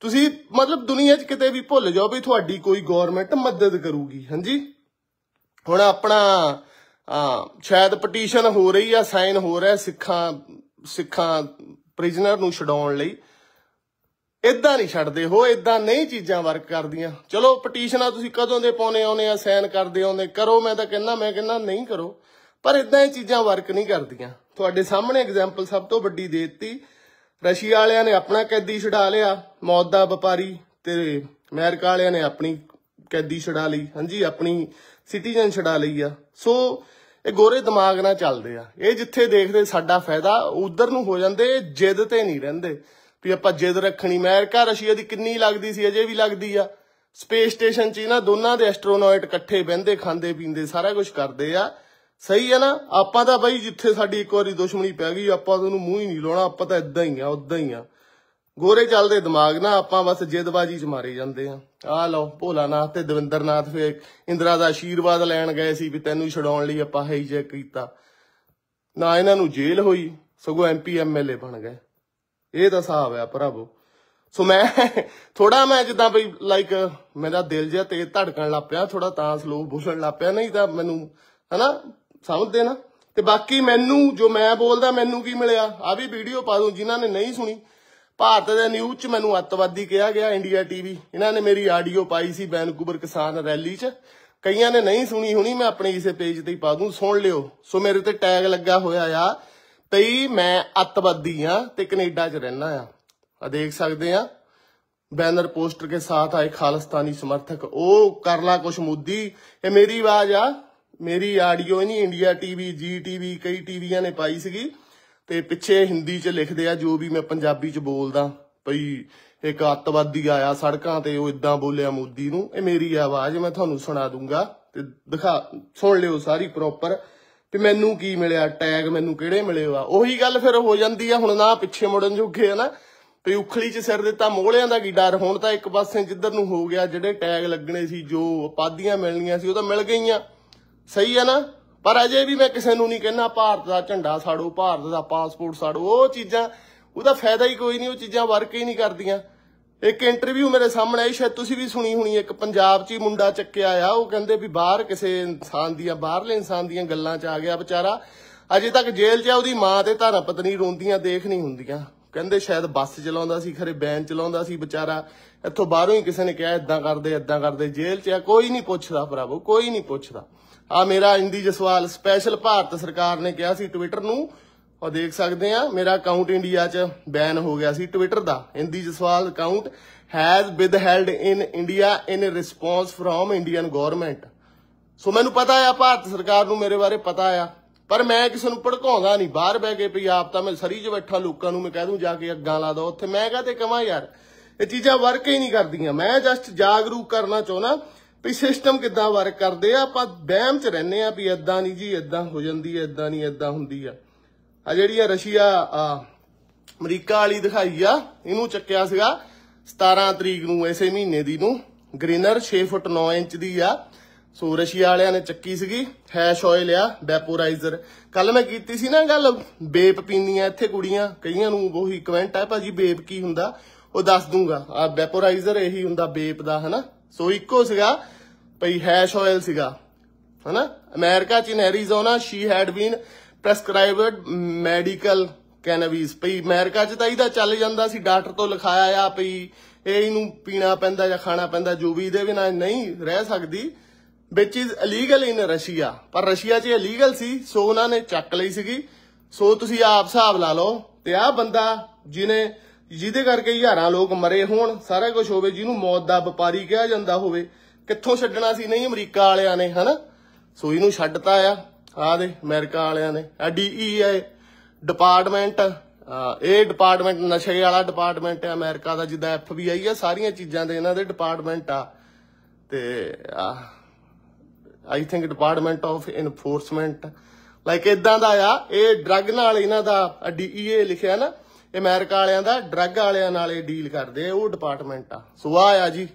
ਤੁਸੀਂ ਮਤਲਬ ਦੁਨੀਆ 'ਚ ਕਿਤੇ ਵੀ ਭੁੱਲ ਜਾਓ ਵੀ ਤੁਹਾਡੀ ਕੋਈ ਗਵਰਨਮੈਂਟ ਮਦਦ ਕਰੂਗੀ ਹਾਂਜੀ ਹੁਣ ਆਪਣਾ ਸ਼ਾਇਦ ਪਟੀਸ਼ਨ ਹੋ ਰਹੀ ਆ ਸਾਈਨ ਹੋ ਰਿਹਾ ਸਿੱਖਾਂ ਸਿੱਖਾਂ ਪ੍ਰਿਜ਼ਨਰ ਨੂੰ ਛਡਾਉਣ ਲਈ ਇਦਾਂ ਨਹੀਂ ਛੱਡਦੇ ਹੋ ਇਦਾਂ ਨਹੀਂ ਚੀਜ਼ਾਂ ਵਰਕ ਕਰਦੀਆਂ ਚਲੋ ਪਟੀਸ਼ਨਾਂ ਤੁਸੀਂ ਕਦੋਂ ਦੇ ਪਾਉਨੇ ਆਉਨੇ ਆ ਸਾਈਨ ਕਰਦੇ ਆਉਨੇ ਕਰੋ ਮੈਂ ਤਾਂ ਕਹਿੰਦਾ ਮੈਂ ਕਹਿੰਦਾ ਨਹੀਂ ਕਰੋ ਪਰ ਇਦਾਂ ਇਹ ਚੀਜ਼ਾਂ ਵਰਕ ਨਹੀਂ ਕਰਦੀਆਂ ਤੁਹਾਡੇ ਸਾਹਮਣੇ ਐਗਜ਼ਾਮਪਲ ਸਭ ਤੋਂ ਵੱਡੀ ਦੇ ਦਿੱਤੀ ਰਸ਼ੀਆ ਵਾਲਿਆਂ ਨੇ ਆਪਣਾ ਕੈਦੀ ਛਡਾ ਲਿਆ ਮੌਤ ਦਾ ਵਪਾਰੀ ਤੇ ਅਮਰੀਕਾ ਵਾਲਿਆਂ ਨੇ ਆਪਣੀ ਕੈਦੀ ਛਡਾ ਲਈ ਹਾਂਜੀ ਆਪਣੀ ਸਿਟੀਜ਼ਨ ਛਡਾ ਲਈ ਆ ਸੋ ਇਹ ਗੋਰੇ ਦਿਮਾਗ ਨਾਲ ਚੱਲਦੇ ਆ ਇਹ ਜਿੱਥੇ ਦੇਖਦੇ ਸਾਡਾ ਫਾਇਦਾ ਉਧਰ ਨੂੰ ਹੋ ਜਾਂਦੇ ਜਿੱਦ ਤੇ ਨਹੀਂ ਰਹਿੰਦੇ ਵੀ ਆਪਾਂ ਜਿੱਦ ਰੱਖਣੀ ਅਮਰੀਕਾ ਰਸ਼ੀਆ ਦੀ ਕਿੰਨੀ ਲੱਗਦੀ ਸੀ ਅਜੇ ਵੀ ਲੱਗਦੀ ਆ ਸਪੇਸ ਸਟੇਸ਼ਨ 'ਚ ਇਹਨਾਂ ਦੋਨਾਂ ਦੇ ਐਸਟਰੋਨੌਟ ਇਕੱਠੇ ਬੈੰਦੇ ਖਾਂਦੇ ਪੀਂਦੇ ਸਾਰਾ ਕੁਝ ਕਰਦੇ ਆ ਸਹੀ ਹੈ ਨਾ ਆਪਾਂ ਤਾਂ ਬਾਈ ਜਿੱਥੇ ਸਾਡੀ ਇੱਕ ਵਾਰੀ ਦੁਸ਼ਮਣੀ ਪੈ ਗਈ ਆਪਾਂ ਉਹਨੂੰ ਮੂੰਹ ਹੀ ਨਹੀਂ ਲਾਉਣਾ ਆਪਾਂ ਤਾਂ ਇਦਾਂ ਹੀ ਆ ਉਦਾਂ ਹੀ ਆ ਗੋਰੇ ਚੱਲਦੇ ਦਿਮਾਗ ਨਾ ਆਪਾਂ ਬਸ ਜਿੱਦਬਾਜੀ ਚ ਮਾਰੇ ਜਾਂਦੇ ਆ ਆ ਲਓ ਭੋਲਾ ਨਾਥ ਤੇ ਦਵਿੰਦਰ ਨਾਥ ਫੇ ਇੰਦਰਾ ਦਾ ਆਸ਼ੀਰਵਾਦ ਲੈਣ ਗਏ ਸੀ ਵੀ ਤੈਨੂੰ ਛਡਾਉਣ ਲਈ ਆਪਾਂ ਹੈ ਜੇ ਕੀਤਾ ਨਾ ਇਹਨਾਂ ਨੂੰ ਜੇਲ੍ਹ ਹੋਈ ਸਗੋਂ ਐਮਪੀ ਐਮਐਲਏ ਬਣ ਗਏ ਇਹ ਤਾਂ ਹਿਸਾਬ ਆ ਪ੍ਰਭੂ ਸੋ ਮੈਂ [laughs] ਥੋੜਾ ਮੈਂ ਜਿੱਦਾਂ ਬਈ ਲਾਈਕ ਮੇਰਾ ਦਿਲ ਜਿਹਾ ਤੇਜ਼ ਧੜਕਣ ਲੱਪਿਆ ਥੋੜਾ ਤਾਂ ਸਲੋ ਬੁਸ਼ਣ ਲੱਪਿਆ ਨਹੀਂ ਤਾਂ ਮੈਨੂੰ ਹਨਾ ਸਮਝਦੇ ਨਾ ਤੇ ਬਾਕੀ ਮੈਨੂੰ ਜੋ ਮੈਂ ਬੋਲਦਾ ਮੈਨੂੰ ਕੀ ਮਿਲਿਆ ਆ ਵੀ ਵੀਡੀਓ ਪਾ ਦੂੰ ਜਿਨ੍ਹਾਂ ਨੇ ਨਹੀਂ ਸੁਣੀ ਭਾਰਤ ਦੇ ਨਿਊਜ਼ 'ਚ ਮੈਨੂੰ ਅੱਤਵਾਦੀ ਕਿਹਾ ਗਿਆ ਇੰਡੀਆ ਟੀਵੀ ਇਹਨਾਂ ਨੇ ਮੇਰੀ ਆਡੀਓ ਪਾਈ ਸੀ ਵੈਨਕੂਵਰ ਕਿਸਾਨ ਰੈਲੀ 'ਚ ਕਈਆਂ ਨੇ ਨਹੀਂ ਸੁਣੀ ਹੁਣੀ ਮੈਂ ਆਪਣੇ ਇਸੇ ਪੇਜ ਤੇ ਹੀ ਪਾ ਦੂੰ ਸੁਣ ਲਿਓ ਸੋ ਮੇਰੇ ਤੇ ਟੈਗ ਲੱਗਾ ਹੋਇਆ ਆ ਤਈ ਮੈਂ ਅੱਤਵਾਦੀ ਆ ਤੇ ਕੈਨੇਡਾ 'ਚ ਰਹਿਣਾ ਆ ਆ ਦੇਖ ਸਕਦੇ ਆ ਬੈਨਰ ਪੋਸਟਰ ਕੇ ਸਾਥ ਆਏ ਖਾਲਸਤਾਨੀ ਸਮਰਥਕ ਉਹ ਕਰਲਾ ਕੁਛ ਮੁੱਦੀ ਇਹ ਮੇਰੀ ਆਵਾਜ਼ ਆ ਮੇਰੀ ਆਡੀਓ ਨਹੀਂ ਇੰਡੀਆ ਟੀਵੀ ਜੀ ਟੀਵੀ ਕਈ ਟੀਵੀਆਂ ਨੇ ਪਾਈ ਸੀਗੀ ਤੇ ਪਿੱਛੇ ਹਿੰਦੀ 'ਚ ਲਿਖਦੇ ਆ ਜੋ ਵੀ ਮੈਂ ਪੰਜਾਬੀ 'ਚ ਬੋਲਦਾ ਭਈ ਇੱਕ ਅੱਤਵਾਦੀ ਆਇਆ ਸੜਕਾਂ ਤੇ ਉਹ ਇਦਾਂ ਬੋਲਿਆ ਮੋਦੀ ਨੂੰ ਇਹ ਮੇਰੀ ਆਵਾਜ਼ ਮੈਂ ਤੁਹਾਨੂੰ ਸੁਣਾ ਦੂੰਗਾ ਤੇ ਦਿਖਾ ਸੁਣ ਲਿਓ ਸਾਰੀ ਪ੍ਰੋਪਰ ਤੇ ਮੈਨੂੰ ਕੀ ਮਿਲਿਆ ਟੈਗ ਮੈਨੂੰ ਕਿਹੜੇ ਮਿਲੇ ਆ ਉਹੀ ਗੱਲ ਫਿਰ ਹੋ ਜਾਂਦੀ ਆ ਹੁਣ ਨਾ ਪਿੱਛੇ ਮੁੜਨ ਜੁਗੇ ਆ ਨਾ ਤੇ ਉਖਲੀ 'ਚ ਸਿਰ ਦਿੱਤਾ ਮੋਹਲਿਆਂ ਦਾ ਕੀ ਡਰ ਹੁਣ ਤਾਂ ਇੱਕ ਪਾਸੇ ਜਿੱਧਰ ਨੂੰ ਹੋ ਗਿਆ ਜਿਹੜੇ ਟੈਗ ਲੱਗਣੇ ਸੀ ਜੋ ਆਪਾਦੀਆਂ ਮਿਲਣੀਆਂ ਸੀ ਉਹ ਤਾਂ ਮਿਲ ਗਈਆਂ ਸਹੀ ਹੈ ਨਾ ਪਰ ਅਜੇ ਵੀ ਮੈਂ ਕਿਸੇ ਨੂੰ ਨਹੀਂ ਕਹਿੰਦਾ ਭਾਰਤ ਦਾ ਝੰਡਾ ਸਾੜੋ ਭਾਰਤ ਦਾ ਪਾਸਪੋਰਟ ਸਾੜੋ ਉਹ ਚੀਜ਼ਾਂ ਉਹਦਾ ਫਾਇਦਾ ਹੀ ਕੋਈ ਨਹੀਂ ਉਹ ਚੀਜ਼ਾਂ ਵਰਕ ਹੀ ਨਹੀਂ ਕਰਦੀਆਂ ਇੱਕ ਇੰਟਰਵਿਊ ਮੇਰੇ ਸਾਹਮਣੇ ਆਈ ਸ਼ਾਇਦ ਤੁਸੀਂ ਵੀ ਸੁਣੀ ਹੋਣੀ ਇੱਕ ਪੰਜਾਬ 'ਚ ਹੀ ਮੁੰਡਾ ਚੱਕਿਆ ਆ ਉਹ ਕਹਿੰਦੇ ਵੀ ਬਾਹਰ ਕਿਸੇ ਇਨਸਾਨ ਦੀਆਂ ਬਾਹਰਲੇ ਇਨਸਾਨ ਦੀਆਂ ਗੱਲਾਂ 'ਚ ਆ ਗਿਆ ਵਿਚਾਰਾ ਅਜੇ ਤੱਕ ਜੇਲ੍ਹ 'ਚ ਉਹਦੀ ਮਾਂ ਤੇ ਧਰਮ ਪਤਨੀ ਰੋਂਦੀਆਂ ਦੇਖ ਨਹੀਂ ਹੁੰਦੀਆਂ ਕਹਿੰਦੇ ਸ਼ਾਇਦ ਬੱਸ ਚਲਾਉਂਦਾ ਸੀ ਖਰੇ ਬੈਨ ਚਲਾਉਂਦਾ ਸੀ ਵਿਚਾਰਾ ਇੱਥੋਂ ਬਾਹਰੋਂ ਹੀ ਕਿਸੇ ਨੇ ਕਿਹਾ ਇਦਾਂ ਕਰਦੇ ਇਦਾਂ ਕਰਦੇ ਜੇਲ੍ਹ 'ਚ ਆ ਕੋਈ ਨਹੀਂ ਪੁੱਛਦਾ ਭਰਾਵੋ ਕੋਈ ਨਹੀਂ ਪੁੱਛਦਾ ਆ ਮੇਰਾ ਇੰਦੀ ਜਸਵਾਲ ਸਪੈਸ਼ਲ ਭਾਰਤ ਸਰਕਾਰ ਨੇ ਕਿਹਾ ਸੀ ਟਵਿੱਟਰ ਨੂੰ ਉਹ ਦੇਖ ਸਕਦੇ ਆ ਮੇਰਾ ਅਕਾਊਂਟ ਇੰਡੀਆ 'ਚ ਬੈਨ ਹੋ ਗਿਆ ਸੀ ਟਵਿੱਟਰ ਦਾ ਇੰਦੀ Jaswal account has held in India in response from Indian government so ਮੈਨੂੰ ਪਤਾ ਆ ਭਾਰਤ ਸਰਕਾਰ ਨੂੰ ਮੇਰੇ ਬਾਰੇ ਪਤਾ ਆ ਪਰ ਮੈਂ ਕਿਸੇ ਨੂੰ ਭੜਕਾਉਂਦਾ ਨਹੀਂ ਬਾਹਰ ਬਹਿ ਕੇ ਵੀ ਆਪ ਤਾਂ ਮੈਂ ਸਰੀ 'ਚ ਬੈਠਾ ਲੋਕਾਂ ਨੂੰ ਮੈਂ ਕਹਿ ਦੂੰ ਜਾ ਕੇ ਅੱਗਾ ਲਾ ਦੋ ਉੱਥੇ ਮੈਂ ਕਹਤੇ ਕਵਾਂ ਯਾਰ ਇਹ ਚੀਜ਼ਾਂ ਵਰਕ ਹੀ ਨਹੀਂ ਕਰਦੀਆਂ ਮੈਂ ਜਸਟ ਜਾਗਰੂਕ ਕਰਨਾ ਚਾਹਣਾ ਵੀ ਸਿਸਟਮ ਕਿੱਦਾਂ ਵਰਕ ਕਰਦੇ ਆ ਆਪਾਂ ਵਹਿਮ 'ਚ ਰਹਿੰਦੇ ਆ ਵੀ ਇਦਾਂ ਨਹੀਂ ਜੀ ਇਦਾਂ ਹੋ ਜਾਂਦੀ ਹੈ ਇਦਾਂ ਨਹੀਂ ਇਦਾਂ ਹੁੰਦੀ ਆ ਆ ਜਿਹੜੀ ਆ ਰਸ਼ੀਆ ਆ ਅਮਰੀਕਾ ਵਾਲੀ ਦਿਖਾਈ ਆ ਇਹਨੂੰ ਚੱਕਿਆ ਸੀਗਾ 17 ਤਰੀਕ ਨੂੰ ਐਸੇ ਮਹੀਨੇ ਦੀ ਨੂੰ ਗ੍ਰੀਨਰ 6 ਫੁੱਟ 9 ਇੰਚ ਦੀ ਆ ਸੋ ਰਸ਼ੀਆ ਵਾਲਿਆਂ ਨੇ ਚੱਕੀ ਸੀਗੀ ਹੈਸ਼ ਆਇਲ ਆ ਵੈਪੋਰਾਈਜ਼ਰ ਕੱਲ ਮੈਂ ਕੀਤੀ ਸੀ ਨਾ ਗੱਲ ਬੇਪ ਪੀਂਦੀਆਂ ਇੱਥੇ ਕੁੜੀਆਂ ਕਈਆਂ ਨੂੰ ਉਹੀ ਕਮੈਂਟ ਆ ਭਾਜੀ ਬੇਪ ਕੀ ਹੁੰਦਾ ਉਹ ਦੱਸ ਦੂੰਗਾ ਆ ਵੈਪੋਰਾਈਜ਼ਰ ਇਹੀ ਹੁੰਦਾ ਬੇਪ ਦਾ ਹਨਾ ਸੋ ਇੱਕੋ ਸੀਗਾ ਭਈ ਹੈਸ਼ ਆਇਲ ਸੀਗਾ ਹਨਾ ਅਮਰੀਕਾ ਚ in Arizona she had been prescribed medical cannabis ਭਈ ਅਮਰੀਕਾ ਚ ਤਾਂ ਇਹਦਾ ਚੱਲ ਜਾਂਦਾ ਸੀ ਡਾਕਟਰ ਤੋਂ ਲਿਖਾਇਆ ਆ ਭਈ ਇਹ ਇਹਨੂੰ ਪੀਣਾ ਪੈਂਦਾ ਜਾਂ ਖਾਣਾ ਪੈਂਦਾ ਜੋ ਵੀ ਇਹਦੇ ਬਿਨਾ ਨਹੀਂ ਰਹਿ ਸਕਦੀ ਵਿਚ ਇਜ਼ ਇਲੀਗਲ ਇਨ ਰਸ਼ੀਆ ਪਰ ਰਸ਼ੀਆ 'ਚ ਇਲੀਗਲ ਸੀ ਸੋ ਉਹਨਾਂ ਨੇ ਚੱਕ ਲਈ ਸੀਗੀ ਸੋ ਤੁਸੀਂ ਆਪ ਹਿਸਾਬ ਲਾ ਲਓ ਤੇ ਆ ਬੰਦਾ ਜਿਨੇ ਜਿਹਦੇ ਕਰਕੇ ਹਜ਼ਾਰਾਂ ਲੋਕ ਮਰੇ ਹੋਣ ਸਾਰਾ ਕੁਝ ਹੋਵੇ ਜਿਹਨੂੰ ਮੌਤ ਦਾ ਵਪਾਰੀ ਕਿਹਾ ਜਾਂਦਾ ਹੋਵੇ ਕਿੱਥੋਂ ਛੱਡਣਾ ਸੀ ਨਹੀਂ ਅਮਰੀਕਾ ਵਾਲਿਆਂ ਨੇ ਹਨਾ ਸੋਈ ਨੂੰ ਛੱਡਤਾ ਆ ਆ ਦੇ ਅਮਰੀਕਾ ਵਾਲਿਆਂ ਨੇ ਆ ਡੀਈ ਆ ਡਿਪਾਰਟਮੈਂਟ ਇਹ ਡਿਪਾਰਟਮੈਂਟ ਨਸ਼ੇ ਵਾਲਾ ਡਿਪਾਰਟਮੈਂਟ ਹੈ ਅਮਰੀਕਾ ਦਾ ਜਿੱਦਾਂ ਐਫਬੀਆਈ ਆ ਸਾਰੀਆਂ ਚੀਜ਼ਾਂ ਦੇ ਇਹਨਾਂ ਦੇ ਡਿਪਾਰਟਮੈਂਟ ਆ ਤੇ I think department of enforcement like ਇਦਾਂ ਦਾ ਆ ਇਹ ਡਰੱਗ ਨਾਲ ਇਹਨਾਂ ਦਾ ਡੀਈਏ ਲਿਖਿਆ ਨਾ ਅਮਰੀਕਾ ਵਾਲਿਆਂ ਦਾ ਡਰੱਗ ਵਾਲਿਆਂ ਨਾਲ ਇਹ ਡੀਲ ਕਰਦੇ ਆ ਉਹ ਡਿਪਾਰਟਮੈਂਟ ਆ ਸੋ ਆ ਆ ਜੀ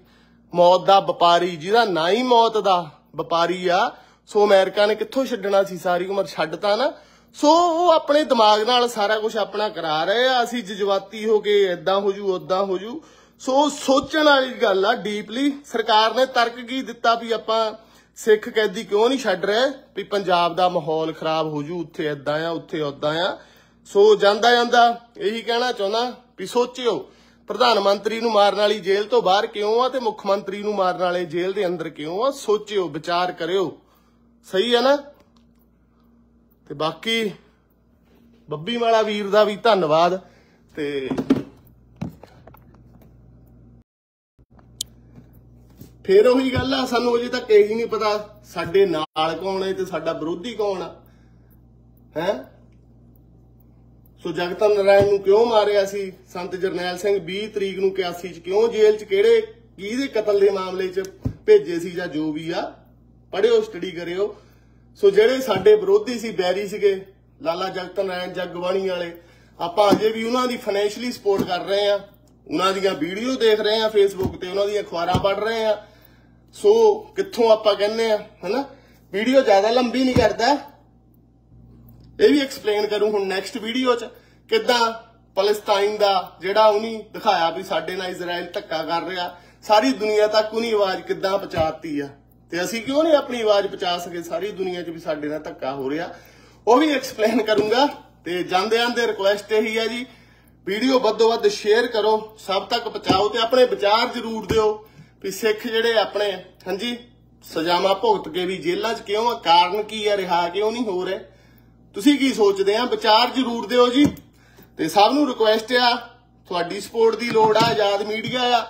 ਮੌਤ ਦਾ ਵਪਾਰੀ ਜਿਹਦਾ ਨਾ ਹੀ ਮੌਤ ਦਾ ਵਪਾਰੀ ਆ ਸੋ ਅਮਰੀਕਾ ਨੇ ਕਿੱਥੋਂ ਛੱਡਣਾ ਸੀ ਸਾਰੀ ਉਮਰ ਛੱਡਤਾ ਨਾ ਸੋ ਉਹ ਆਪਣੇ ਦਿਮਾਗ ਨਾਲ ਸਾਰਾ ਕੁਝ ਆਪਣਾ ਕਰਾ ਰਹੇ ਆ ਅਸੀਂ ਜਜ਼ਬਾਤੀ ਹੋ ਕੇ ਇਦਾਂ ਹੋ ਜੂ ਉਦਾਂ ਹੋ ਜੂ ਸੋ ਸੋਚਣ ਵਾਲੀ ਗੱਲ ਆ ਡੀਪਲੀ ਸਰਕਾਰ ਨੇ ਤਰਕ ਕੀ ਦਿੱਤਾ ਵੀ ਆਪਾਂ ਸਿੱਖ ਕੈਦੀ ਕਿਉਂ ਨਹੀਂ ਛੱਡ ਰਹੇ ਵੀ ਪੰਜਾਬ ਦਾ ਮਾਹੌਲ ਖਰਾਬ ਹੋ ਜੂ ਉੱਥੇ ਇਦਾਂ ਆ ਉੱਥੇ ਉਦਾਂ ਆ ਸੋ ਜਾਂਦਾ ਜਾਂਦਾ ਇਹੀ ਕਹਿਣਾ ਚਾਹੁੰਦਾ ਵੀ ਸੋਚਿਓ ਪ੍ਰਧਾਨ ਮੰਤਰੀ ਨੂੰ ਮਾਰਨ ਵਾਲੀ ਜੇਲ੍ਹ ਤੋਂ ਬਾਹਰ ਕਿਉਂ ਆ ਤੇ ਮੁੱਖ ਮੰਤਰੀ ਨੂੰ ਮਾਰਨ ਵਾਲੇ ਜੇਲ੍ਹ ਦੇ ਅੰਦਰ ਕਿਉਂ ਆ ਸੋਚਿਓ ਵਿਚਾਰ ਕਰਿਓ ਸਹੀ ਹੈ ਨਾ ਤੇ ਬਾਕੀ ਬੱਬੀ ਵਾਲਾ ਵੀਰ ਦਾ ਵੀ ਧੰਨਵਾਦ ਤੇ ਫੇਰ ਉਹੀ ਗੱਲ ਆ ਸਾਨੂੰ ਅਜੇ ਤੱਕ ਹੀ ਨਹੀਂ ਪਤਾ ਸਾਡੇ ਨਾਲ ਕੌਣ ਹੈ ਤੇ ਸਾਡਾ ਵਿਰੋਧੀ ਕੌਣ ਆ ਹੈ ਸੋ ਜਗਤ ਨਾਰਾਇਣ ਨੂੰ ਕਿਉਂ ਮਾਰਿਆ ਸੀ ਸੰਤ ਜਰਨੈਲ ਸਿੰਘ 20 ਤਰੀਕ ਨੂੰ 81 ਚ ਕਿਉਂ ਜੇਲ੍ਹ ਚ ਕਿਹੜੇ ਦੇ ਕਤਲ ਦੇ ਮਾਮਲੇ ਚ ਭੇਜੇ ਸੀ ਜਾਂ ਜੋ ਵੀ ਆ ਪੜਿਓ ਸਟੱਡੀ ਕਰਿਓ ਸੋ ਜਿਹੜੇ ਸਾਡੇ ਵਿਰੋਧੀ ਸੀ ਬੈਰੀ ਸੀਗੇ ਲਾਲਾ ਜਗਤ ਨਾਰਾਇਣ ਜਗਵਾਣੀ ਵਾਲੇ ਆਪਾਂ ਅਜੇ ਵੀ ਉਹਨਾਂ ਦੀ ਫਾਈਨੈਂਸ਼ਲੀ ਸਪੋਰਟ ਕਰ ਰਹੇ ਆ ਉਹਨਾਂ ਦੀਆਂ ਵੀਡੀਓ ਦੇਖ ਰਹੇ ਆ ਫੇਸਬੁੱਕ ਤੇ ਉਹਨਾਂ ਦੀਆਂ ਅਖਬਾਰਾਂ ਪੜ ਰਹੇ ਆ ਸੋ ਕਿੱਥੋਂ ਆਪਾਂ ਕਹਿੰਨੇ ਆ ਹਨਾ ਵੀਡੀਓ ਜ਼ਿਆਦਾ ਲੰਬੀ ਨਹੀਂ ਕਰਦਾ ਇਹ ਵੀ ਐਕਸਪਲੇਨ ਕਰੂੰ ਹੁਣ ਨੈਕਸਟ ਵੀਡੀਓ 'ਚ ਕਿੱਦਾਂ ਪਲਸਤਾਈਨ ਦਾ ਜਿਹੜਾ ਉਹਨੀ ਦਿਖਾਇਆ ਵੀ ਸਾਡੇ ਨਾਲ ਇਜ਼ਰਾਈਲ ਧੱਕਾ ਕਰ ਰਿਹਾ ਸਾਰੀ ਦੁਨੀਆ ਤੱਕ ਉਹਨੀ ਆਵਾਜ਼ ਕਿੱਦਾਂ ਪਹੁੰਚਾਤੀ ਆ ਤੇ ਅਸੀਂ ਕਿਉਂ ਨਹੀਂ ਆਪਣੀ ਆਵਾਜ਼ ਪਹੁੰਚਾ ਸਕੇ ਸਾਰੀ ਦੁਨੀਆ 'ਚ ਵੀ ਸਾਡੇ ਨਾਲ ਧੱਕਾ ਹੋ ਰਿਹਾ ਉਹ ਵੀ ਐਕਸਪਲੇਨ ਕਰੂੰਗਾ ਤੇ ਜਾਂਦੇ ਆਂਦੇ ਰਿਕੁਐਸਟ ਇਹੀ ਆ ਜੀ ਵੀਡੀਓ ਵੱਧੋ ਵੱਧ ਸ਼ੇਅਰ ਕਰੋ ਸਭ ਤੱਕ ਪਹੁੰਚਾਓ ਤੇ ਆਪਣੇ ਵਿਚਾਰ ਜ਼ਰੂਰ ਦਿਓ ਵੀ ਸਿੱਖ ਜਿਹੜੇ ਆਪਣੇ ਹਾਂਜੀ ਸਜ਼ਾਵਾਂ ਭੁਗਤ ਕੇ ਵੀ ਜੇਲ੍ਹਾਂ 'ਚ ਕਿਉਂ ਆ ਕਾਰਨ ਕੀ ਆ ਰਿਹਾ ਕਿਉਂ ਨਹੀਂ ਹੋ ਰਿਹਾ ਤੁਸੀਂ ਕੀ ਸੋਚਦੇ ਆ ਵਿਚਾਰ ਜ਼ਰੂਰ ਦਿਓ ਜੀ ਤੇ ਸਭ ਨੂੰ ਰਿਕੁਐਸਟ ਆ ਤੁਹਾਡੀ ਸਪੋਰਟ ਦੀ ਲੋੜ ਆ ਆਜ਼ਾਦ ਮੀਡੀਆ ਆ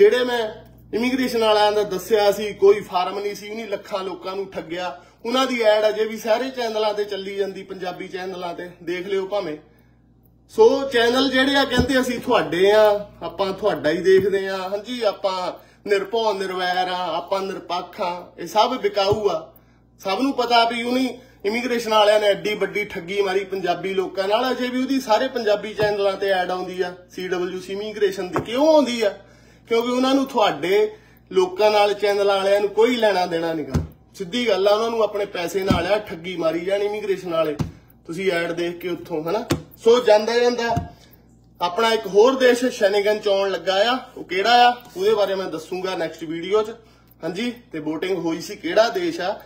ਜਿਹੜੇ ਮੈਂ ਇਮੀਗ੍ਰੇਸ਼ਨ ਵਾਲਿਆਂ ਦਾ ਦੱਸਿਆ ਸੀ ਕੋਈ ਫਾਰਮ ਨਹੀਂ ਸੀ ਉਹਨੇ ਲੱਖਾਂ ਲੋਕਾਂ ਨੂੰ ਠੱਗਿਆ ਉਹਨਾਂ ਦੀ ਐਡ ਅਜੇ ਵੀ ਸਾਰੇ ਚੈਨਲਾਂ ਤੇ ਚੱਲੀ ਜਾਂਦੀ ਪੰਜਾਬੀ ਚੈਨਲਾਂ ਤੇ ਦੇਖ ਲਿਓ ਭਾਵੇਂ ਸੋ ਚੈਨਲ ਜਿਹੜੇ ਆ ਕਹਿੰਦੇ ਅਸੀਂ ਤੁਹਾਡੇ ਆ ਆਪਾਂ ਤੁਹਾਡਾ ਹੀ ਦੇਖਦੇ ਆ ਹਾਂਜੀ ਆਪਾਂ ਨਿਰਭਉ ਨਿਰਵੈਰ ਆ ਆਪਾਂ ਨਿਰਪੱਖ ਆ ਇਹ ਸਭ ਵਿਕਾਊ ਆ ਸਭ ਨੂੰ ਪਤਾ ਵੀ ਉਹਨੇ ਇਮੀਗ੍ਰੇਸ਼ਨ ਵਾਲਿਆਂ ਨੇ ਐਡੀ ਵੱਡੀ ਠੱਗੀ ਮਾਰੀ ਪੰਜਾਬੀ ਲੋਕਾਂ ਨਾਲ ਅਜੇ ਵੀ ਉਹਦੀ ਸਾਰੇ ਪੰਜਾਬੀ ਚੈਨਲਾਂ ਤੇ ਐਡ ਆਉਂਦੀ ਆ CWC ਇਮੀਗ੍ਰੇਸ਼ਨ ਦੀ ਕਿਉਂ ਆਉਂਦੀ ਆ ਕਿਉਂਕਿ ਉਹਨਾਂ ਨੂੰ ਤੁਹਾਡੇ ਲੋਕਾਂ ਨਾਲ ਚੈਨਲ ਵਾਲਿਆਂ ਨੂੰ ਕੋਈ ਲੈਣਾ ਦੇਣਾ ਨਹੀਂਗਾ ਸਿੱਧੀ ਗੱਲ ਆ ਉਹਨਾਂ ਨੂੰ ਆਪਣੇ ਪੈਸੇ ਨਾਲ ਆ ਠੱਗੀ ਮਾਰੀ ਜਾਣ ਇਮੀਗ੍ਰੇਸ਼ਨ ਵਾਲੇ ਤੁਸੀਂ ਐਡ ਦੇਖ ਕੇ ਉੱਥੋਂ ਹਨਾ ਸੋ ਜਾਂਦਾ ਜਾਂਦਾ ਆਪਣਾ ਇੱਕ ਹੋਰ ਦੇਸ਼ ਸ਼ੈਨੇਗਨ ਚੌਣ ਲੱਗਾ ਆ ਉਹ ਕਿਹੜਾ ਆ ਉਹਦੇ ਬਾਰੇ ਮੈਂ ਦੱਸੂਗਾ ਨੈਕਸਟ ਵੀਡੀਓ 'ਚ ਹਾਂਜੀ ਤੇ VOTING ਹੋਈ ਸੀ ਕਿਹੜਾ ਦੇਸ਼ ਆ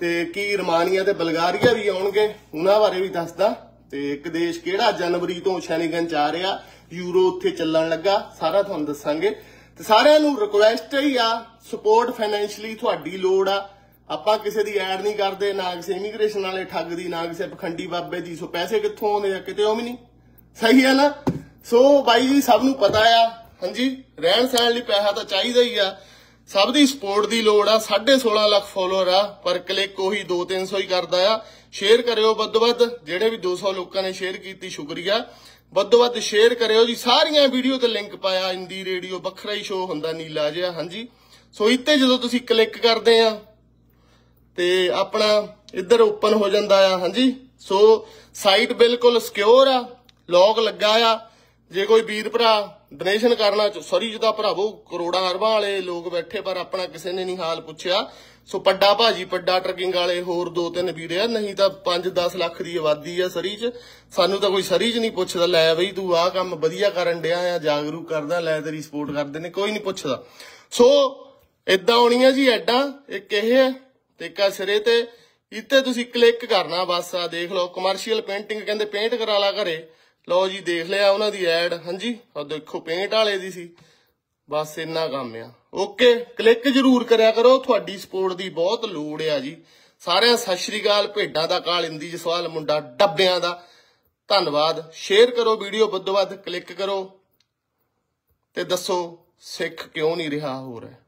ਤੇ ਕੀ ਰਮਾਨੀਆ ਤੇ ਬਲਗਾਰੀਆ ਵੀ ਆਉਣਗੇ ਉਹਨਾਂ ਬਾਰੇ ਵੀ ਦੱਸਦਾ ਤੇ ਇੱਕ ਦੇਸ਼ ਕਿਹੜਾ ਜਨਵਰੀ ਤੋਂ ਸ਼ੈਨੇਗਨ ਚ ਆ ਰਿਹਾ ਯੂਰੋ ਉੱਥੇ ਚੱਲਣ ਲੱਗਾ ਸਾਰਾ ਤੁਹਾਨੂੰ ਦੱਸਾਂਗੇ ਤੇ ਸਾਰਿਆਂ ਨੂੰ ਰਿਕੁਐਸਟ ਹੀ ਆ ਸਪੋਰਟ ਫਾਈਨੈਂਸ਼ੀਅਲੀ ਤੁਹਾਡੀ ਲੋੜ ਆ ਆਪਾਂ ਕਿਸੇ ਦੀ ਐਡ ਨਹੀਂ ਕਰਦੇ ਨਾ ਕਿਸੇ ਇਮੀਗ੍ਰੇਸ਼ਨ ਵਾਲੇ ਠੱਗ ਦੀ ਨਾ ਕਿਸੇ ਪਖੰਡੀ ਬਾਬੇ ਦੀ ਸੋ ਪੈਸੇ ਕਿੱਥੋਂ ਆਉਂਦੇ ਆ ਕਿਤੇ ਉਹ ਵੀ ਨਹੀਂ ਸਹੀ ਹੈ ਨਾ ਸੋ ਬਾਈ ਜੀ ਸਭ ਨੂੰ ਪਤਾ ਆ ਹਾਂਜੀ ਰਹਿਣ ਸਹਿਣ ਲਈ ਪੈਸਾ ਤਾਂ ਚਾਹੀਦਾ ਹੀ ਆ ਸਭ ਦੀ ਸਪੋਰਟ ਦੀ ਲੋੜ ਆ 16.5 ਲੱਖ ਫੋਲੋਅਰ ਆ ਪਰ ਕਲਿੱਕ ਉਹੀ 2-300 ਹੀ ਕਰਦਾ ਆ ਸ਼ੇਅਰ ਕਰਿਓ ਵੱਧ-ਵੱਧ ਜਿਹੜੇ ਵੀ 200 ਲੋਕਾਂ ਨੇ ਸ਼ੇਅਰ ਕੀਤੀ ਸ਼ੁਕਰੀਆ ਵੱਧ-ਵੱਧ ਸ਼ੇਅਰ ਕਰਿਓ ਜੀ ਸਾਰੀਆਂ ਵੀਡੀਓ ਤੇ ਲਿੰਕ ਪਾਇਆ ਇੰਦੀ ਰੇਡੀਓ ਵੱਖਰਾ ਹੀ ਸ਼ੋਅ ਹੁੰਦਾ ਨੀਲਾ ਜਿਹਾ ਹਾਂਜੀ ਸੋ ਇੱਥੇ ਜਦੋਂ ਤੁਸੀਂ ਕਲਿੱਕ ਕਰਦੇ ਆ ਤੇ ਆਪਣਾ ਇੱਧਰ ਓਪਨ ਹੋ ਜਾਂਦਾ ਆ ਹਾਂਜੀ ਸੋ ਸਾਈਟ ਬਿਲਕੁਲ ਸਿਕਿਉਰ ਆ ਲੌਗ ਲੱਗਾ ਆ ਜੇ ਕੋਈ ਵੀਰ ਭਰਾ ਡੋਨੇਸ਼ਨ ਕਰਨਾ ਚ ਸੌਰੀ ਜਿਹਦਾ ਭਰਾਵੋ ਕਰੋੜਾਂ ਅਰਬਾਂ ਵਾਲੇ ਲੋਕ ਬੈਠੇ ਪਰ ਆਪਣਾ ਕਿਸੇ ਨੇ ਨਹੀਂ ਹਾਲ ਪੁੱਛਿਆ ਸੋ ਪੱਡਾ ਭਾਜੀ ਪੱਡਾ ਟਰਕਿੰਗ ਵਾਲੇ ਹੋਰ ਦੋ ਤਿੰਨ ਵੀਰ ਆ ਨਹੀਂ ਤਾਂ 5-10 ਲੱਖ ਦੀ ਆਬਾਦੀ ਆ ਸਰੀ 'ਚ ਸਾਨੂੰ ਤਾਂ ਕੋਈ ਸਰੀ 'ਚ ਨਹੀਂ ਪੁੱਛਦਾ ਲੈ ਬਈ ਤੂੰ ਆਹ ਕੰਮ ਵਧੀਆ ਕਰਨ ਡਿਆ ਆ ਜਾਗਰੂਕ ਕਰਦਾ ਲੈ ਤੇਰੀ ਸਪੋਰਟ ਕਰਦੇ ਨੇ ਕੋਈ ਨਹੀਂ ਪੁੱਛਦਾ ਸੋ ਇਦਾਂ ਹੋਣੀ ਆ ਜੀ ਐਡਾ ਇੱਕ ਇਹ ਹੈ ਤੇ ਇੱਕ ਸਿਰੇ ਤੇ ਇੱਥੇ ਤੁਸੀਂ ਕਲਿੱਕ ਕਰਨਾ ਬਸ ਆ ਦੇਖ ਲਓ ਕਮਰਸ਼ੀਅਲ ਪੇਂਟਿੰਗ ਕਹਿੰਦੇ ਪੇਂਟ ਕਰਾ ਲਾ ਘਰੇ ਲਓ ਜੀ ਦੇਖ ਲਿਆ ਉਹਨਾਂ ਦੀ ਐਡ ਹਾਂਜੀ ਆ ਦੇਖੋ ਪੇਂਟ ਵਾਲੇ ਦੀ ਸੀ ਬਸ ਇੰਨਾ ਕੰਮ ਆ ਓਕੇ ਕਲਿੱਕ ਜਰੂਰ ਕਰਿਆ ਕਰੋ ਤੁਹਾਡੀ ਸਪੋਰਟ ਦੀ ਬਹੁਤ ਲੋੜ ਆ ਜੀ ਸਾਰਿਆਂ ਸਤਿ ਸ਼੍ਰੀ ਅਕਾਲ ਭੇਡਾਂ ਦਾ ਕਾਲ ਇੰਦੀ ਜਸਵਾਲ ਮੁੰਡਾ ਡੱਬਿਆਂ ਦਾ ਧੰਨਵਾਦ ਸ਼ੇਅਰ ਕਰੋ ਵੀਡੀਓ ਵੱਧ ਵੱਧ ਕਲਿੱਕ ਕਰੋ ਤੇ ਦੱਸੋ ਸਿੱਖ ਕਿਉਂ ਨਹੀਂ ਰਿਹਾ ਹੋ ਰਿਹਾ